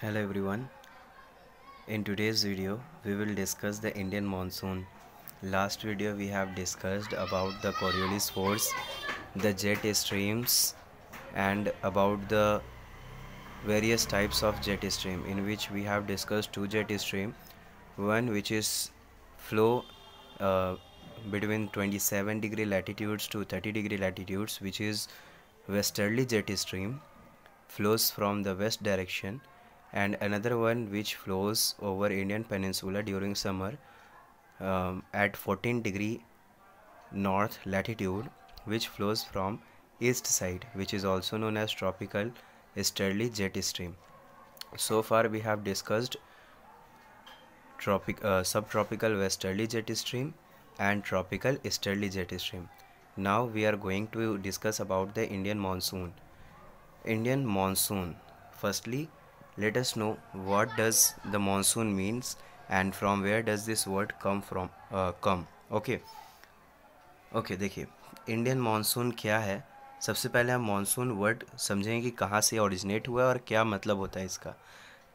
Hello everyone. In today's video, we will discuss the Indian monsoon. Last video we have discussed about the Coriolis force, the jet streams and about the various types of jet stream in which we have discussed two jet stream, one which is flow uh, between 27 degree latitudes to 30 degree latitudes which is westerly jet stream flows from the west direction and another one which flows over Indian Peninsula during summer um, at 14 degree north latitude which flows from east side which is also known as tropical easterly jet stream. So far we have discussed tropic, uh, subtropical westerly jet stream and tropical easterly jet stream. Now we are going to discuss about the Indian monsoon. Indian monsoon. Firstly, let us know what does the monsoon means and from where does this word come from uh, come okay okay okay, देखिए Indian monsoon क्या है सबसे पहले हम monsoon word समझेंगे कि कहाँ से ओरिजिनेट हुआ है और क्या मतलब होता है इसका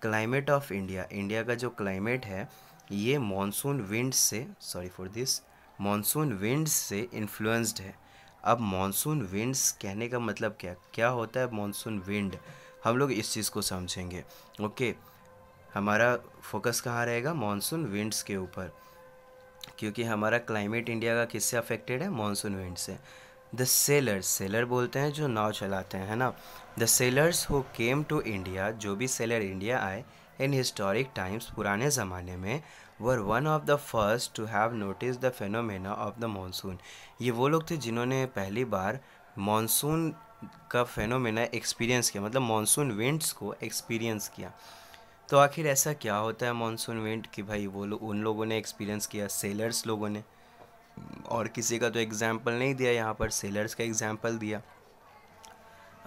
क्लाइमेट ऑफ इंडिया इंडिया का जो क्लाइमेट है ये मानसून विंड से sorry for this monsoon winds से इन्फ्लुएंस्ड है अब मानसून विंड्स कहने का मतलब क्या क्या होता है मानसून विंड हम लोग इस चीज़ को समझेंगे ओके हमारा फोकस कहाँ रहेगा मानसून विंड्स के ऊपर क्योंकि हमारा क्लाइमेट इंडिया का किससे अफेक्टेड है मानसून विंड से द सेलर सेलर बोलते हैं जो नाव चलाते हैं है ना the sailors who came to India जो भी सेलर इंडिया आए इन हिस्टोरिक टाइम्स पुराने ज़माने में were one of the first to have notice the phenomena of the monsoon ये वो लोग थे जिन्होंने पहली बार मानसून का फेनोमेना एक्सपीरियंस किया मतलब मानसून विंड्स को एक्सपीरियंस किया तो आखिर ऐसा क्या होता है मानसून विंड कि भाई वो लोग उन लोगों ने एक्सपीरियंस किया सेलर्स लोगों ने और किसी का तो एग्ज़ाम्पल नहीं दिया यहाँ पर सेलर्स का एग्ज़ाम्पल दिया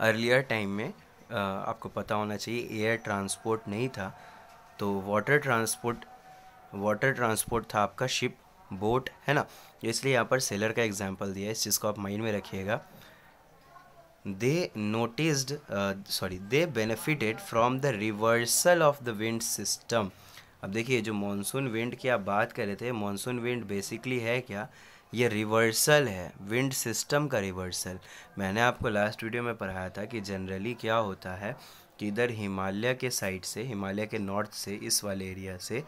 अर्लियर टाइम में आपको पता होना चाहिए एयर ट्रांसपोर्ट नहीं था तो वाटर ट्रांसपोर्ट वाटर ट्रांसपोर्ट था आपका शिप बोट है ना तो इसलिए यहाँ पर सेलर का एग्ज़ाम्पल दिया है इस चीज़ को आप माइंड में रखिएगा they noticed sorry they benefited from the reversal of the wind system अब देखिए जो मॉनसून विंड की आप बात कर रहे थे मॉनसून विंड बेसिकली है क्या ये रिवर्सल है विंड सिस्टम का रिवर्सल मैंने आपको लास्ट वीडियो में पढ़ाया था कि जनरली क्या होता है कि इधर हिमालय के साइड से हिमालय के नॉर्थ से इस वाले एरिया से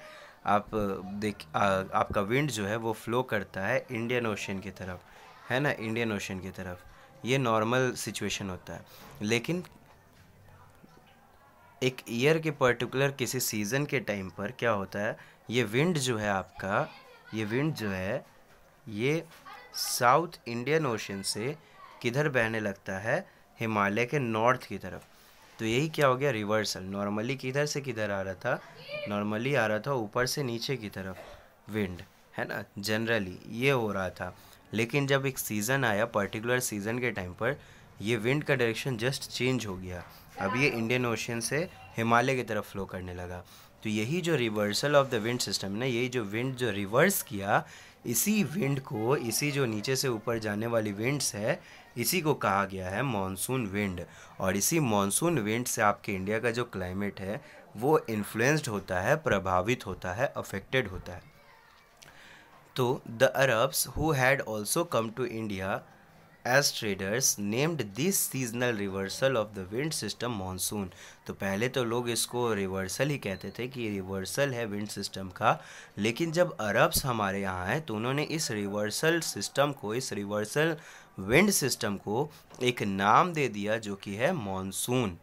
आप uh, देख आ, आपका विंड जो है वो फ्लो करता है इंडियन ओशन की तरफ है ना इंडियन ओशन की तरफ ये नॉर्मल सिचुएशन होता है लेकिन एक ईयर के पर्टिकुलर किसी सीज़न के टाइम पर क्या होता है ये विंड जो है आपका ये विंड जो है ये साउथ इंडियन ओशन से किधर बहने लगता है हिमालय के नॉर्थ की तरफ तो यही क्या हो गया रिवर्सल नॉर्मली किधर से किधर आ रहा था नॉर्मली आ रहा था ऊपर से नीचे की तरफ विंड है ना जनरली ये हो रहा था लेकिन जब एक सीज़न आया पर्टिकुलर सीज़न के टाइम पर ये विंड का डायरेक्शन जस्ट चेंज हो गया अब ये इंडियन ओशन से हिमालय की तरफ फ्लो करने लगा तो यही जो reversal of the wind system है ना यही जो विंड जो रिवर्स किया इसी विंड को इसी जो नीचे से ऊपर जाने वाली विंड्स है इसी को कहा गया है मॉनसून विंड और इसी मॉनसून विंड से आपके इंडिया का जो क्लाइमेट है वो इन्फ्लुएंस्ड होता है प्रभावित होता है अफेक्टेड होता है तो the Arabs who had also come to India as traders named this seasonal reversal of the wind system monsoon तो पहले तो लोग इसको रिवर्सल ही कहते थे कि रिवर्सल है विंड सिस्टम का लेकिन जब अरब्स हमारे यहाँ हैं तो उन्होंने इस रिवर्सल सिस्टम को इस रिवर्सल विंड सिस्टम को एक नाम दे दिया जो कि है monsoon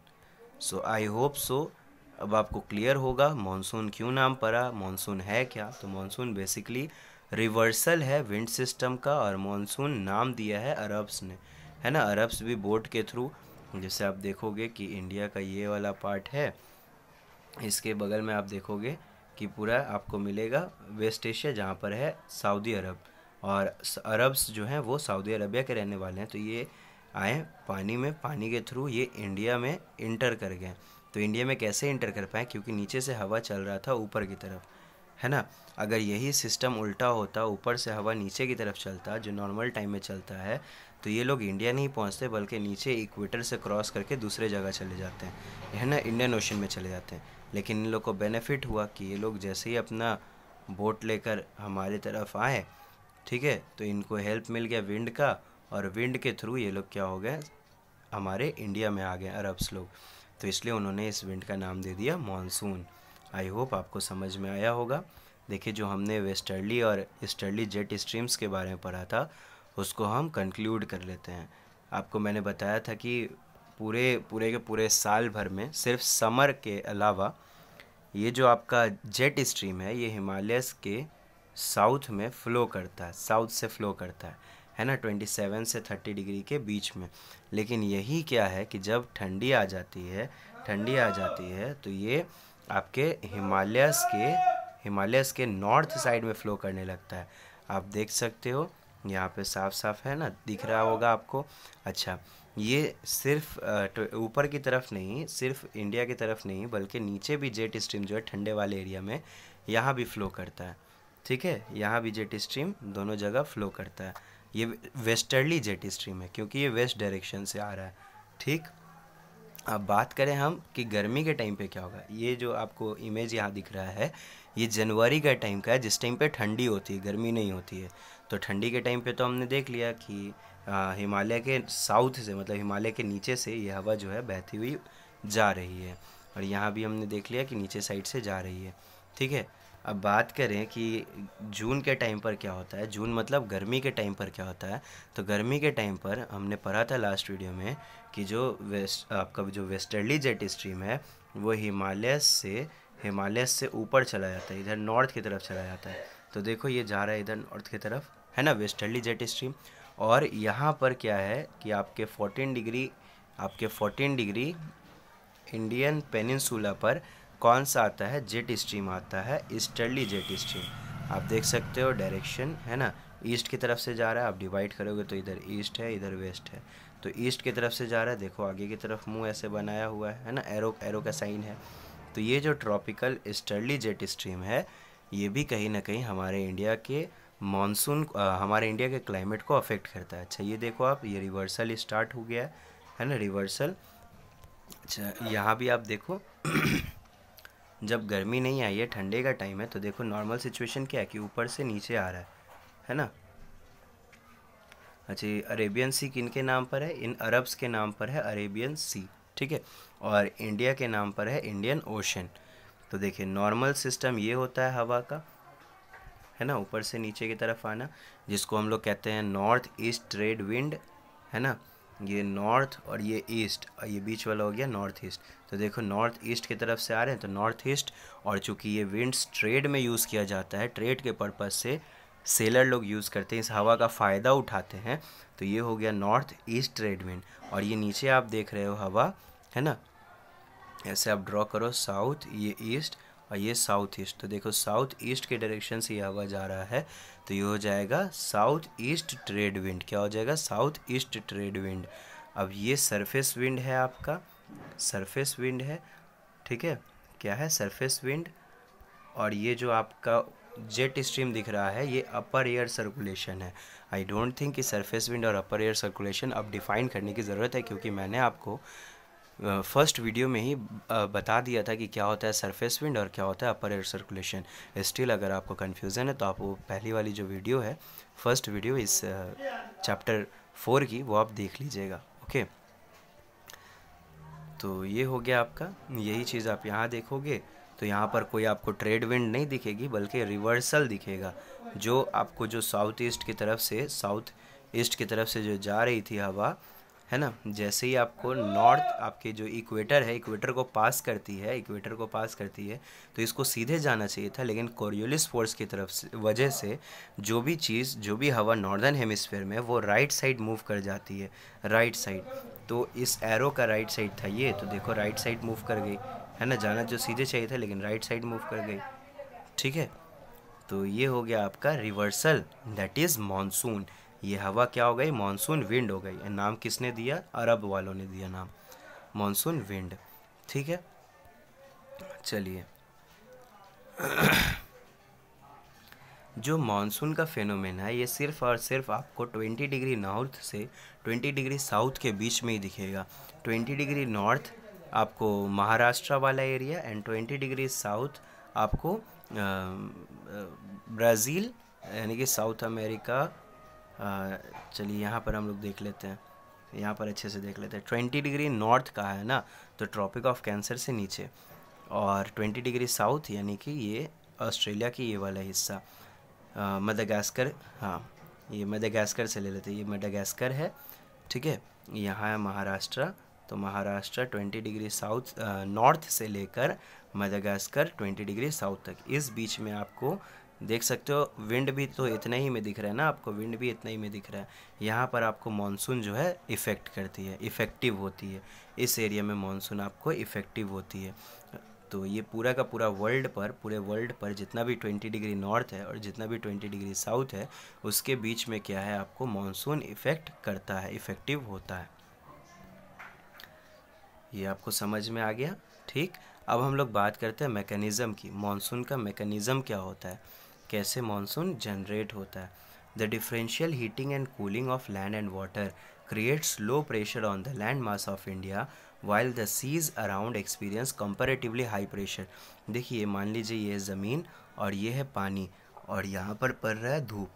so I hope so अब आपको क्लियर होगा मानसून क्यों नाम पड़ा मानसून है क्या तो मानसून बेसिकली रिवर्सल है विंड सिस्टम का और मानसून नाम दिया है अरब्स ने है ना अरब्स भी बोट के थ्रू जैसे आप देखोगे कि इंडिया का ये वाला पार्ट है इसके बगल में आप देखोगे कि पूरा आपको मिलेगा वेस्ट एशिया जहाँ पर है सऊदी अरब और अरब्स जो हैं वो सऊदी अरबिया के रहने वाले हैं तो ये आए पानी में पानी के थ्रू ये इंडिया में इंटर कर गए तो इंडिया में कैसे इंटर कर पाए क्योंकि नीचे से हवा चल रहा था ऊपर की तरफ है ना अगर यही सिस्टम उल्टा होता ऊपर से हवा नीचे की तरफ चलता जो नॉर्मल टाइम में चलता है तो ये लोग इंडिया नहीं पहुंचते बल्कि नीचे इक्वेटर से क्रॉस करके दूसरे जगह चले जाते हैं है ना इंडियन ओशन में चले जाते हैं लेकिन इन लोग को बेनिफिट हुआ कि ये लोग जैसे ही अपना बोट लेकर हमारे तरफ आए ठीक है तो इनको हेल्प मिल गया विंड का और विंड के थ्रू ये लोग क्या हो गए हमारे इंडिया में आ गए अरब्स लोग तो इसलिए उन्होंने इस विंड का नाम दे दिया मानसून आई होप आपको समझ में आया होगा देखिए जो हमने वेस्टर्ली और ईस्टर्ली जेट स्ट्रीम्स के बारे में पढ़ा था उसको हम कंक्लूड कर लेते हैं आपको मैंने बताया था कि पूरे पूरे के पूरे साल भर में सिर्फ समर के अलावा ये जो आपका जेट स्ट्रीम है ये हिमालयस के साउथ में फ़्लो करता है साउथ से फ़्लो करता है है ना ट्वेंटी सेवन से थर्टी डिग्री के बीच में लेकिन यही क्या है कि जब ठंडी आ जाती है ठंडी आ जाती है तो ये आपके हिमालयस के हिमालयस के नॉर्थ साइड में फ्लो करने लगता है आप देख सकते हो यहाँ पे साफ साफ है ना दिख रहा होगा आपको अच्छा ये सिर्फ तो ऊपर की तरफ नहीं सिर्फ इंडिया की तरफ नहीं बल्कि नीचे भी जेट स्ट्रीम जो है ठंडे वाले एरिया में यहाँ भी फ्लो करता है ठीक है यहाँ भी जेट स्ट्रीम दोनों जगह फ्लो करता है ये वेस्टर्ली जेट स्ट्रीम है क्योंकि ये वेस्ट डायरेक्शन से आ रहा है ठीक अब बात करें हम कि गर्मी के टाइम पे क्या होगा ये जो आपको इमेज यहाँ दिख रहा है ये जनवरी का टाइम का है जिस टाइम पे ठंडी होती है गर्मी नहीं होती है तो ठंडी के टाइम पे तो हमने देख लिया कि हिमालय के साउथ से मतलब हिमालय के नीचे से ये हवा जो है बहती हुई जा रही है और यहाँ भी हमने देख लिया कि नीचे साइड से जा रही है ठीक है अब बात करें कि जून के टाइम पर क्या होता है जून मतलब गर्मी के टाइम पर क्या होता है तो गर्मी के टाइम पर हमने पढ़ा था लास्ट वीडियो में कि जो वेस्ट आपका जो वेस्टर्ली जेट स्ट्रीम है वो हिमालय से हिमालय से ऊपर चला जाता है इधर नॉर्थ की तरफ चला जाता है तो देखो ये जा रहा है इधर नॉर्थ की तरफ है ना वेस्टर्ली जेट स्ट्रीम और यहाँ पर क्या है कि आपके 14 डिग्री आपके 14 डिग्री इंडियन पेनिनसुला पर कौन सा आता है जेट स्ट्रीम आता है ईस्टर्ली जेट स्ट्रीम आप देख सकते हो डायरेक्शन है ना ईस्ट की तरफ से जा रहा है आप डिवाइड करोगे तो इधर ईस्ट है इधर वेस्ट है तो ईस्ट की तरफ से जा रहा है देखो आगे की तरफ मुंह ऐसे बनाया हुआ है है ना एरो एरो का साइन है तो ये जो ट्रॉपिकल स्टर्ली जेट स्ट्रीम है ये भी कहीं ना कहीं हमारे इंडिया के मानसून हमारे इंडिया के क्लाइमेट को अफेक्ट करता है अच्छा ये देखो आप ये रिवर्सल स्टार्ट हो गया है ना रिवर्सल अच्छा यहाँ भी आप देखो जब गर्मी नहीं आई है ठंडे का टाइम है तो देखो नॉर्मल सिचुएशन क्या है कि ऊपर से नीचे आ रहा है है ना अच्छा अरेबियन सी किन के नाम पर है इन अरब्स के नाम पर है अरेबियन सी ठीक है और इंडिया के नाम पर है इंडियन ओशन तो देखिए नॉर्मल सिस्टम ये होता है हवा का है ना ऊपर से नीचे की तरफ आना जिसको हम लोग कहते हैं नॉर्थ ईस्ट ट्रेड विंड है ना ये नॉर्थ और ये ईस्ट और ये बीच वाला हो गया नॉर्थ ईस्ट तो देखो नॉर्थ ईस्ट की तरफ से आ रहे हैं तो नॉर्थ ईस्ट और चूंकि ये विंड्स ट्रेड में यूज़ किया जाता है ट्रेड के पर्पज़ से सेलर लोग यूज़ करते हैं इस हवा का फ़ायदा उठाते हैं तो ये हो गया नॉर्थ ईस्ट ट्रेड विंड और ये नीचे आप देख रहे हो हवा है ना ऐसे आप ड्रॉ करो साउथ ये ईस्ट और ये साउथ ईस्ट तो देखो साउथ ईस्ट के डायरेक्शन से यह हवा जा रहा है तो ये हो जाएगा साउथ ईस्ट ट्रेड विंड क्या हो जाएगा साउथ ईस्ट ट्रेड विंड अब ये सरफेस विंड है आपका सरफेस विंड है ठीक है क्या है सरफेस विंड और ये जो आपका जेट स्ट्रीम दिख रहा है ये अपर एयर सर्कुलेशन है आई डोंट थिंक कि सरफेस विंड और अपर एयर सर्कुलेशन अब डिफाइन करने की ज़रूरत है क्योंकि मैंने आपको फर्स्ट वीडियो में ही बता दिया था कि क्या होता है सरफेस विंड और क्या होता है अपर एयर सर्कुलेशन स्टिल अगर आपको कन्फ्यूज़न है तो आप वो पहली वाली जो वीडियो है फर्स्ट वीडियो इस चैप्टर फोर की वो आप देख लीजिएगा ओके तो ये हो गया आपका यही चीज़ आप यहाँ देखोगे तो यहाँ पर कोई आपको ट्रेड विंड नहीं दिखेगी बल्कि रिवर्सल दिखेगा जो आपको जो साउथ ईस्ट की तरफ से साउथ ईस्ट की तरफ से जो जा रही थी हवा है ना जैसे ही आपको नॉर्थ आपके जो इक्वेटर है इक्वेटर को पास करती है इक्वेटर को पास करती है तो इसको सीधे जाना चाहिए था लेकिन कोरियोलिस फोर्स की तरफ से वजह से जो भी चीज़ जो भी हवा नॉर्दर्न हेमिस्फेयर में वो राइट साइड मूव कर जाती है राइट साइड तो इस एरो का राइट साइड था ये तो देखो राइट साइड मूव कर गई है ना जाना जो तो सीधे चाहिए था लेकिन राइट साइड मूव कर गई ठीक है तो ये हो गया आपका रिवर्सल दैट इज़ मानसून ये हवा क्या हो गई मानसून विंड हो गई नाम किसने दिया अरब वालों ने दिया नाम मानसून विंड ठीक है चलिए जो मानसून का फेनोमेन है ये सिर्फ और सिर्फ आपको 20 डिग्री नॉर्थ से 20 डिग्री साउथ के बीच में ही दिखेगा 20 डिग्री नॉर्थ आपको महाराष्ट्र वाला एरिया एंड 20 डिग्री साउथ आपको ब्राज़ील यानी कि साउथ अमेरिका चलिए यहाँ पर हम लोग देख लेते हैं यहाँ पर अच्छे से देख लेते हैं ट्वेंटी डिग्री नॉर्थ का है ना तो ट्रॉपिक ऑफ कैंसर से नीचे और ट्वेंटी डिग्री साउथ यानी कि ये ऑस्ट्रेलिया की ये वाला हिस्सा मदागास्कर हाँ ये मदागास्कर से ले लेते हैं ये मदागास्कर है ठीक है यहाँ है महाराष्ट्र तो Maharashtra twenty degree south north से लेकर मदागास्कर ट्वेंटी डिग्री साउथ तक इस बीच में आपको देख सकते हो विंड भी तो इतने ही में दिख रहा है ना आपको विंड भी इतना ही में दिख रहा है यहाँ पर आपको मानसून जो है इफ़ेक्ट करती है इफ़ेक्टिव होती है इस एरिया में मानसून आपको इफ़ेक्टिव होती है तो ये पूरा का पूरा वर्ल्ड पर पूरे वर्ल्ड पर जितना भी 20 डिग्री नॉर्थ है और जितना भी 20 डिग्री साउथ है उसके बीच में क्या है आपको मानसून इफ़ेक्ट करता है इफ़ेक्टिव होता है ये आपको समझ में आ गया ठीक अब हम लोग बात करते हैं मैकेनिज़्म की मानसून का मैकेनिज़्म क्या होता है कैसे मानसून जनरेट होता है the differential heating and cooling of land and water creates low pressure on the land mass of India while the seas around experience comparatively high pressure देखिए मान लीजिए ये ज़मीन और ये है पानी और यहाँ पर पड़ रहा है धूप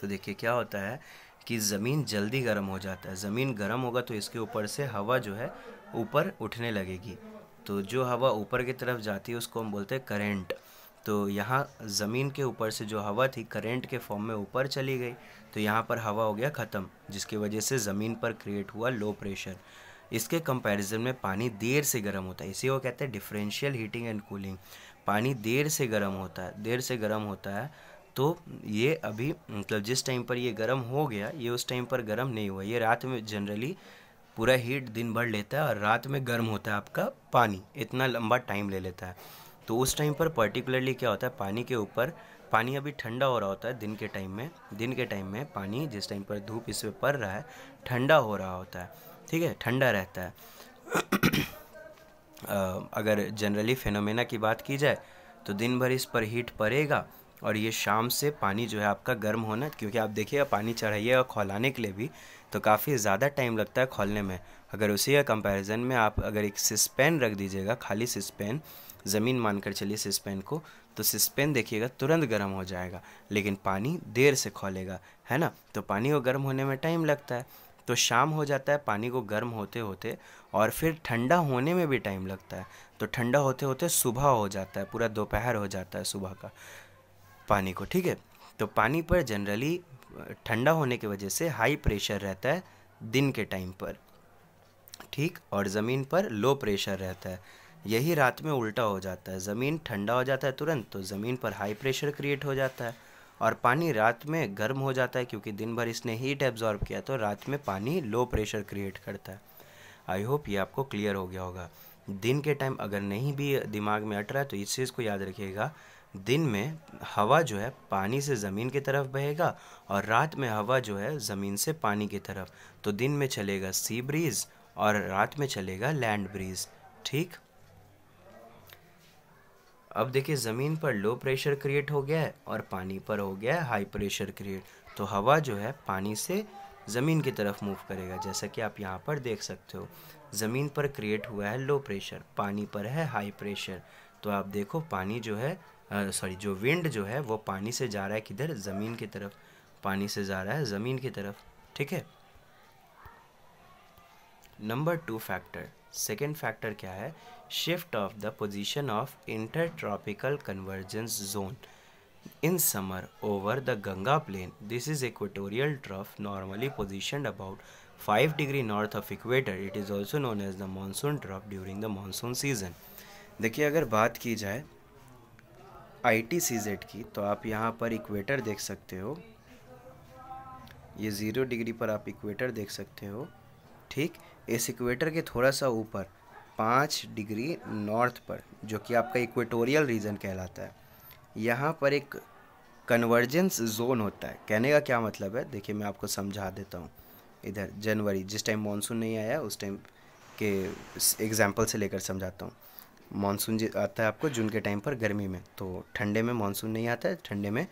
तो देखिए क्या होता है कि ज़मीन जल्दी गर्म हो जाता है ज़मीन गर्म होगा तो इसके ऊपर से हवा जो है ऊपर उठने लगेगी तो जो हवा ऊपर की तरफ जाती है उसको हम बोलते हैं करेंट तो यहाँ ज़मीन के ऊपर से जो हवा थी करंट के फॉर्म में ऊपर चली गई तो यहाँ पर हवा हो गया ख़त्म जिसकी वजह से ज़मीन पर क्रिएट हुआ लो प्रेशर इसके कंपैरिजन में पानी देर से गर्म होता है इसी को कहते हैं डिफरेंशियल हीटिंग एंड कूलिंग पानी देर से गर्म होता है देर से गर्म होता है तो ये अभी मतलब जिस टाइम पर ये गर्म हो गया ये उस टाइम पर गर्म नहीं हुआ ये रात में जनरली पूरा हीट दिन भर लेता है और रात में गर्म होता है आपका पानी इतना लंबा टाइम ले लेता है तो उस टाइम पर पर्टिकुलरली क्या होता है पानी के ऊपर पानी अभी ठंडा हो रहा होता है दिन के टाइम में दिन के टाइम में पानी जिस टाइम पर धूप इस पर पड़ रहा है ठंडा हो रहा होता है ठीक है ठंडा रहता है अगर जनरली फेनोमेना की बात की जाए तो दिन भर इस पर हीट पड़ेगा और ये शाम से पानी जो है आपका गर्म होना क्योंकि आप देखिएगा पानी चढ़ाइएगा खोलाने के लिए भी तो काफ़ी ज़्यादा टाइम लगता है खोलने में अगर उसी का कंपैरिजन में आप अगर एक सिस्पेन रख दीजिएगा खाली सिस्पेन ज़मीन मानकर चलिए सिस्पेन को तो सिस्पेन देखिएगा तुरंत गर्म हो जाएगा लेकिन पानी देर से खोलेगा है ना तो पानी को गर्म होने में टाइम लगता है तो शाम हो जाता है पानी को गर्म होते होते और फिर ठंडा होने में भी टाइम लगता है तो ठंडा होते होते सुबह हो जाता है पूरा दोपहर हो जाता है सुबह का पानी को ठीक है तो पानी पर जनरली ठंडा होने की वजह से हाई प्रेशर रहता है दिन के टाइम पर ठीक और ज़मीन पर लो प्रेशर रहता है यही रात में उल्टा हो जाता है ज़मीन ठंडा हो जाता है तुरंत तो ज़मीन पर हाई प्रेशर क्रिएट हो जाता है और पानी रात में गर्म हो जाता है क्योंकि दिन भर इसने हीट एब्जॉर्ब किया तो रात में पानी लो प्रेशर क्रिएट करता है आई होप ये आपको क्लियर हो गया होगा दिन के टाइम अगर नहीं भी दिमाग में अट रहा है तो इस चीज़ को याद रखिएगा दिन में हवा जो है पानी से ज़मीन की तरफ बहेगा और रात में हवा जो है ज़मीन से पानी की तरफ तो दिन में चलेगा सी ब्रीज़ और रात में चलेगा लैंड ब्रीज़ ठीक अब देखिए ज़मीन पर लो प्रेशर क्रिएट हो गया है और पानी पर हो गया है हाई प्रेशर क्रिएट तो हवा जो है पानी से ज़मीन की तरफ मूव करेगा जैसा कि आप यहाँ पर देख सकते हो ज़मीन पर क्रिएट हुआ है लो प्रेशर पानी पर है हाई प्रेशर तो आप देखो पानी जो है सॉरी जो विंड जो है वो पानी से जा रहा है किधर ज़मीन की तरफ पानी से जा रहा है ज़मीन की तरफ ठीक है number two factor second factor क्या है shift of the position of intertropical convergence zone in summer over the Ganga plain. This is equatorial trough normally positioned about 5 degree north of equator. It is also known as the monsoon trough during the monsoon season. देखिए अगर बात की जाए आई T C Z की तो आप यहाँ पर इक्वेटर देख सकते हो ये ज़ीरो डिग्री पर आप इक्वेटर देख सकते हो ठीक इस इक्वेटर के थोड़ा सा ऊपर पाँच डिग्री नॉर्थ पर जो कि आपका इक्वेटोरियल रीजन कहलाता है यहाँ पर एक कन्वर्जेंस जोन होता है कहने का क्या मतलब है देखिए मैं आपको समझा देता हूँ इधर जनवरी जिस टाइम मानसून नहीं आया उस टाइम के एग्जाम्पल से लेकर समझाता हूँ मानसून आता है आपको जून के टाइम पर गर्मी में तो ठंडे में मानसून नहीं आता है ठंडे में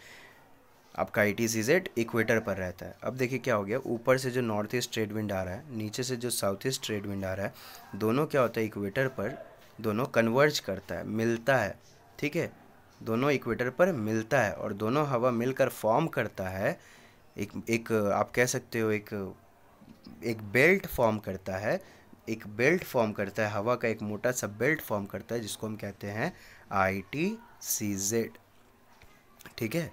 आपका आई टी सी इक्वेटर पर रहता है अब देखिए क्या हो गया ऊपर से जो नॉर्थ ईस्ट ट्रेड विंड आ रहा है नीचे से जो साउथ ईस्ट ट्रेड विंड आ रहा है दोनों क्या होता है इक्वेटर पर दोनों कन्वर्ज करता है मिलता है ठीक है दोनों इक्वेटर पर मिलता है और दोनों हवा मिलकर फॉर्म करता है एक एक आप कह सकते हो एक एक बेल्ट फॉर्म करता है एक बेल्ट फॉर्म करता है हवा का एक मोटा सा बेल्ट फॉर्म करता है जिसको हम कहते हैं आई टी सी जेड ठीक है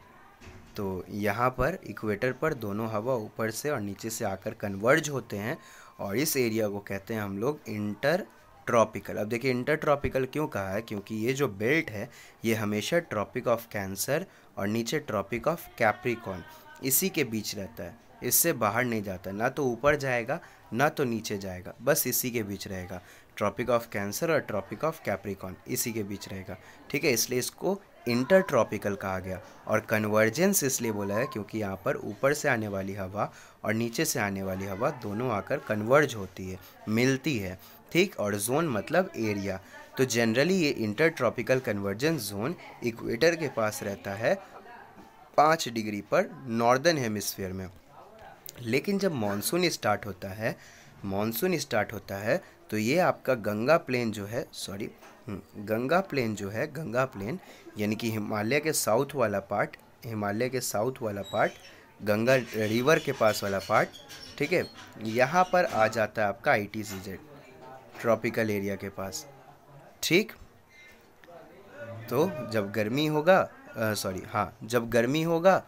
तो यहाँ पर इक्वेटर पर दोनों हवा ऊपर से और नीचे से आकर कन्वर्ज होते हैं और इस एरिया को कहते हैं हम लोग इंटर ट्रॉपिकल अब देखिए इंटर ट्रॉपिकल क्यों कहा है क्योंकि ये जो बेल्ट है ये हमेशा ट्रॉपिक ऑफ कैंसर और नीचे ट्रॉपिक ऑफ कैप्रिकॉन इसी के बीच रहता है इससे बाहर नहीं जाता ना तो ऊपर जाएगा ना तो नीचे जाएगा बस इसी के बीच रहेगा ट्रॉपिक ऑफ कैंसर और ट्रॉपिक ऑफ कैप्रिकॉन इसी के बीच रहेगा ठीक है इसलिए इसको इंटर ट्रॉपिकल कहा गया और कन्वर्जेंस इसलिए बोला है क्योंकि यहाँ पर ऊपर से आने वाली हवा और नीचे से आने वाली हवा दोनों आकर कन्वर्ज होती है मिलती है ठीक और जोन मतलब एरिया तो जनरली ये inter tropical convergence zone equator के पास रहता है पाँच डिग्री पर नॉर्दर्न हेमिसफेयर में लेकिन जब मानसून स्टार्ट होता है मानसून स्टार्ट होता है तो ये आपका गंगा प्लेन जो है सॉरी गंगा प्लेन जो है गंगा प्लेन यानी कि हिमालय के साउथ वाला पार्ट हिमालय के साउथ वाला पार्ट गंगा रिवर के पास वाला पार्ट ठीक है यहाँ पर आ जाता है आपका I T C tropical area के पास ठीक तो जब गर्मी होगा सॉरी हाँ जब गर्मी होगा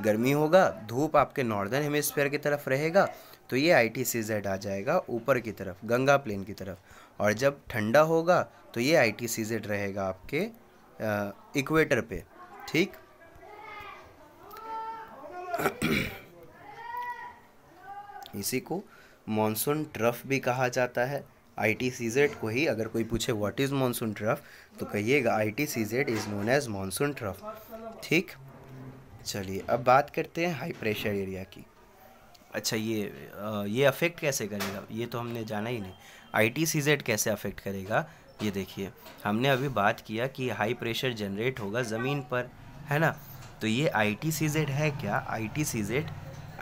गर्मी होगा धूप आपके नॉर्दर्न हेमिस्फेयर की तरफ रहेगा तो ये आई टी सी जेड आ जाएगा ऊपर की तरफ गंगा प्लेन की तरफ और जब ठंडा होगा तो ये आई टी सी जेड रहेगा आपके इक्वेटर पे ठीक इसी को मॉनसून ट्रफ भी कहा जाता है आई टी सी जेड को ही अगर कोई पूछे व्हाट इज़ मॉनसून ट्रफ तो कहिएगा I T C Z is known as monsoon trough ठीक चलिए अब बात करते हैं हाई प्रेशर एरिया की अच्छा ये ये अफेक्ट कैसे करेगा ये तो हमने जाना ही नहीं आई टी सी जेड कैसे अफेक्ट करेगा ये देखिए हमने अभी बात किया कि हाई प्रेशर जनरेट होगा ज़मीन पर है ना तो ये आई टी सी जेड है क्या I T C Z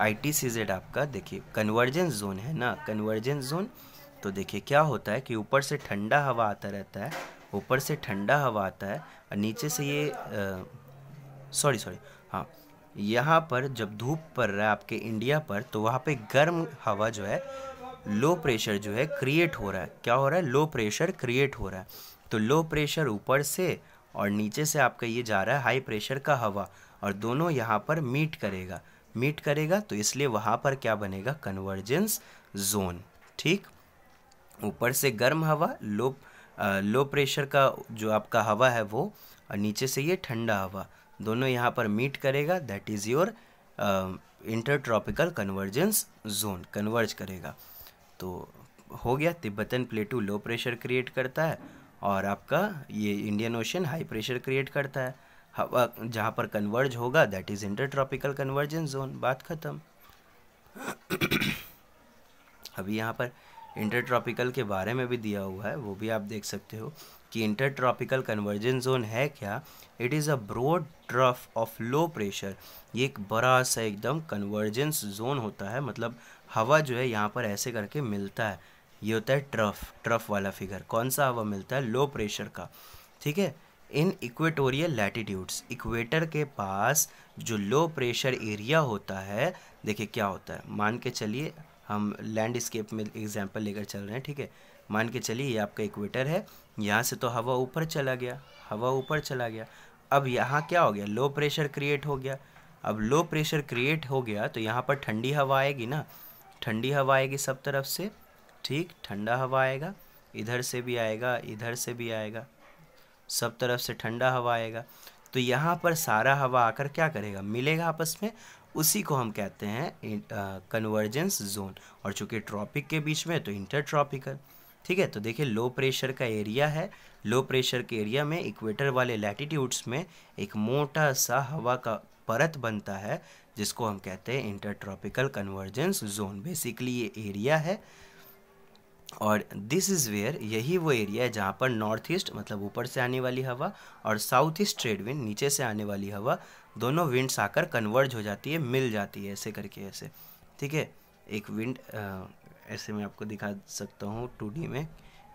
I T C Z आपका देखिए कन्वर्जेंस जोन है ना कन्वर्जेंस जोन तो देखिए क्या होता है कि ऊपर से ठंडा हवा आता रहता है ऊपर से ठंडा हवा आता है और नीचे से ये सॉरी सॉरी हाँ यहाँ पर जब धूप पड़ रहा है आपके इंडिया पर तो वहाँ पे गर्म हवा जो है लो प्रेशर जो है क्रिएट हो रहा है क्या हो रहा है लो प्रेशर क्रिएट हो रहा है तो लो प्रेशर ऊपर से और नीचे से आपका ये जा रहा है हाई प्रेशर का हवा और दोनों यहाँ पर मीट करेगा मीट करेगा तो इसलिए वहाँ पर क्या बनेगा कन्वर्जेंस जोन ठीक ऊपर से गर्म हवा लो आ, लो प्रेशर का जो आपका हवा है वो और नीचे से ये ठंडा हवा दोनों यहाँ पर मीट करेगा that is your intertropical convergence zone converge करेगा तो हो गया Tibetan plateau low pressure create करता है और आपका ये Indian ocean high pressure create करता है हवा जहाँ पर कन्वर्ज होगा that is intertropical convergence zone बात ख़त्म अभी यहाँ पर इंटरट्रॉपिकल के बारे में भी दिया हुआ है वो भी आप देख सकते हो कि इंटर ट्रॉपिकल कन्वर्जेंस जोन है क्या it is a broad trough of low pressure ये एक बड़ा सा एकदम कन्वर्जेंस जोन होता है मतलब हवा जो है यहाँ पर ऐसे करके मिलता है ये होता है ट्रफ ट्रफ वाला फिगर कौन सा हवा मिलता है लो प्रेशर का ठीक है इन इक्वेटोरियल लैटिट्यूड्स इक्वेटर के पास जो लो प्रेशर एरिया होता है देखिए क्या होता है मान के चलिए हम लैंडस्केप में एग्जाम्पल लेकर चल रहे हैं ठीक है मान के चलिए ये आपका इक्वेटर है यहाँ से तो हवा ऊपर चला गया हवा ऊपर चला गया अब यहाँ क्या हो गया लो प्रेशर क्रिएट हो गया अब लो प्रेशर क्रिएट हो गया तो यहाँ पर ठंडी हवा आएगी ना ठंडी हवा आएगी सब तरफ से ठीक ठंडा हवा आएगा इधर से भी आएगा इधर से भी आएगा सब तरफ से ठंडा हवा आएगा तो यहाँ पर सारा हवा आकर क्या करेगा मिलेगा आपस में उसी को हम कहते हैं कन्वर्जेंस जोन और चूँकि ट्रॉपिक के बीच में तो इंटर ट्रॉपिकल ठीक है तो देखिए लो प्रेशर का एरिया है लो प्रेशर के एरिया में इक्वेटर वाले लैटिट्यूड्स में एक मोटा सा हवा का परत बनता है जिसको हम कहते हैं इंटरट्रॉपिकल कन्वर्जेंस जोन बेसिकली ये एरिया है और दिस इज़ वेयर यही वो एरिया है जहाँ पर नॉर्थ ईस्ट मतलब ऊपर से आने वाली हवा और साउथ ईस्ट ट्रेड विंड नीचे से आने वाली हवा दोनों विंड्स आकर कन्वर्ज हो जाती है मिल जाती है ऐसे करके ऐसे ठीक है एक विंड ऐसे मैं आपको दिखा सकता हूँ टू में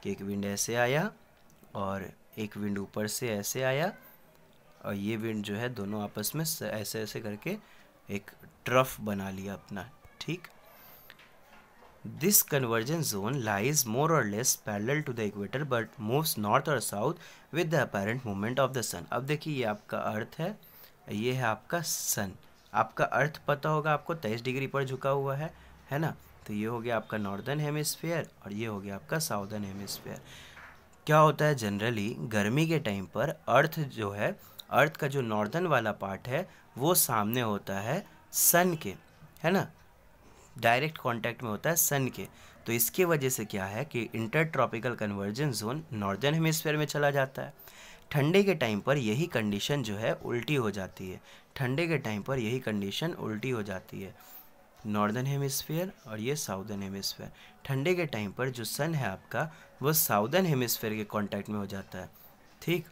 कि एक विंड ऐसे आया और एक विंड ऊपर से ऐसे आया और ये विंड जो है दोनों आपस में ऐसे ऐसे करके एक ट्रफ बना लिया अपना ठीक this convergence zone lies more or less parallel to the equator but moves north or south with the apparent movement of the sun अब देखिए ये आपका अर्थ है ये है आपका सन आपका अर्थ पता होगा आपको तेईस डिग्री पर झुका हुआ है है ना तो ये हो गया आपका नॉर्दर्न हेमिसफेयर और ये हो गया आपका साउदर्न हेमिसफेयर क्या होता है जनरली गर्मी के टाइम पर अर्थ जो है अर्थ का जो नॉर्दर्न वाला पार्ट है वो सामने होता है सन के है ना डायरेक्ट कांटेक्ट में होता है सन के तो इसके वजह से क्या है कि inter tropical convergence zone northern hemisphere में चला जाता है ठंडे के टाइम पर यही कंडीशन जो है उल्टी हो जाती है ठंडे के टाइम पर यही कंडीशन उल्टी हो जाती है नॉर्दर्न हेमिसफेयर और ये साउदर्न हेमिसफेयर ठंडे के टाइम पर जो सन है आपका वो साउदर्न हेमिसफेयर के कांटेक्ट में हो जाता है ठीक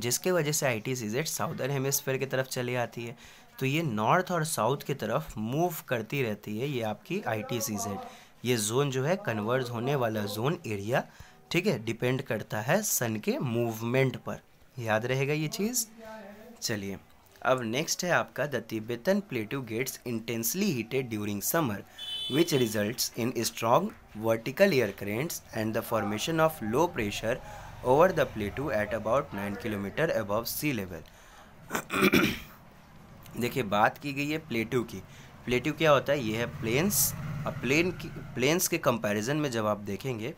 जिसके वजह से I T C Z southern hemisphere की तरफ चली आती है तो ये नॉर्थ और साउथ की तरफ मूव करती रहती है ये आपकी आई टी सीजेट ये जोन जो है कन्वर्ज होने वाला जोन एरिया ठीक है डिपेंड करता है सन के मूवमेंट पर याद रहेगा ये चीज़ चलिए अब नेक्स्ट है आपका the Tibetan plateau gets intensely heated during summer which result in strong vertical air currents and the formation of low pressure over the plateau at about nine kilometre above sea level देखिए बात की गई है प्लेटू की प्लेटू क्या होता है ये है प्लेन्स अब प्लेन की प्लेन्स के कंपैरिजन में जब आप देखेंगे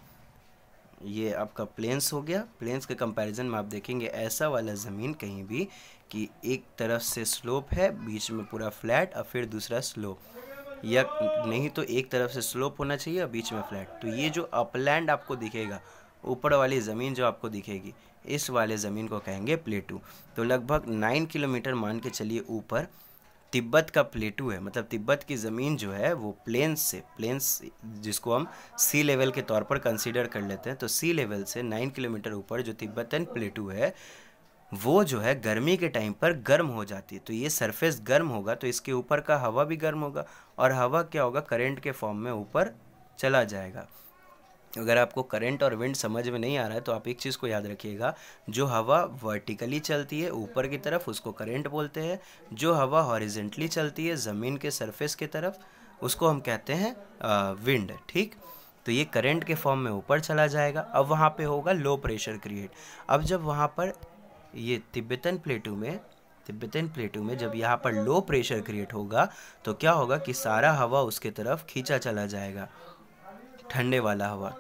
ये आपका प्लेन्स हो गया प्लेन्स के कंपैरिजन में आप देखेंगे ऐसा वाला ज़मीन कहीं भी कि एक तरफ से स्लोप है बीच में पूरा फ्लैट और फिर दूसरा स्लोप या नहीं तो एक तरफ से स्लोप होना चाहिए और बीच में फ्लैट तो ये जो अपलैंड आपको दिखेगा ऊपर वाली ज़मीन जो आपको दिखेगी इस वाले ज़मीन को कहेंगे प्लेटू तो लगभग नाइन किलोमीटर मान के चलिए ऊपर तिब्बत का प्लेटू है मतलब तिब्बत की ज़मीन जो है वो प्लेन से प्लेन्स जिसको हम सी लेवल के तौर पर कंसीडर कर लेते हैं तो सी लेवल से नाइन किलोमीटर ऊपर जो तिब्बतन प्लेटू है वो जो है गर्मी के टाइम पर गर्म हो जाती है तो ये सरफेस गर्म होगा तो इसके ऊपर का हवा भी गर्म होगा और हवा क्या होगा करंट के फॉर्म में ऊपर चला जाएगा अगर आपको करंट और विंड समझ में नहीं आ रहा है तो आप एक चीज़ को याद रखिएगा जो हवा वर्टिकली चलती है ऊपर की तरफ उसको करंट बोलते हैं जो हवा हॉरिजेंटली चलती है ज़मीन के सरफेस की तरफ उसको हम कहते हैं विंड ठीक तो ये करंट के फॉर्म में ऊपर चला जाएगा अब वहाँ पे होगा लो प्रेशर क्रिएट अब जब वहाँ पर ये तिब्बतन प्लेटू में तिब्बतन प्लेटू में जब यहाँ पर लो प्रेशर क्रिएट होगा तो क्या होगा कि सारा हवा उसके तरफ खींचा चला जाएगा ठंडे वाला हवा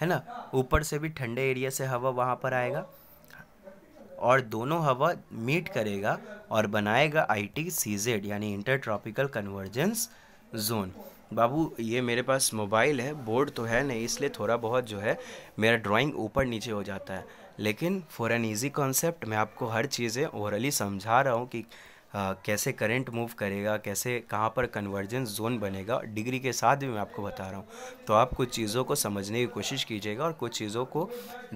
है ना ऊपर से भी ठंडे एरिया से हवा वहाँ पर आएगा और दोनों हवा मीट करेगा और बनाएगा आई टी सी जेड यानी इंटर ट्रॉपिकल कन्वर्जेंस जोन बाबू ये मेरे पास मोबाइल है बोर्ड तो है नहीं इसलिए थोड़ा बहुत जो है मेरा ड्राइंग ऊपर नीचे हो जाता है लेकिन फॉर एन ईजी कॉन्सेप्ट मैं आपको हर चीज़ें ओवरली समझा रहा हूँ कि Uh, कैसे करंट मूव करेगा कैसे कहाँ पर कन्वर्जेंस जोन बनेगा डिग्री के साथ भी मैं आपको बता रहा हूँ तो आप कुछ चीज़ों को समझने की कोशिश कीजिएगा और कुछ चीज़ों को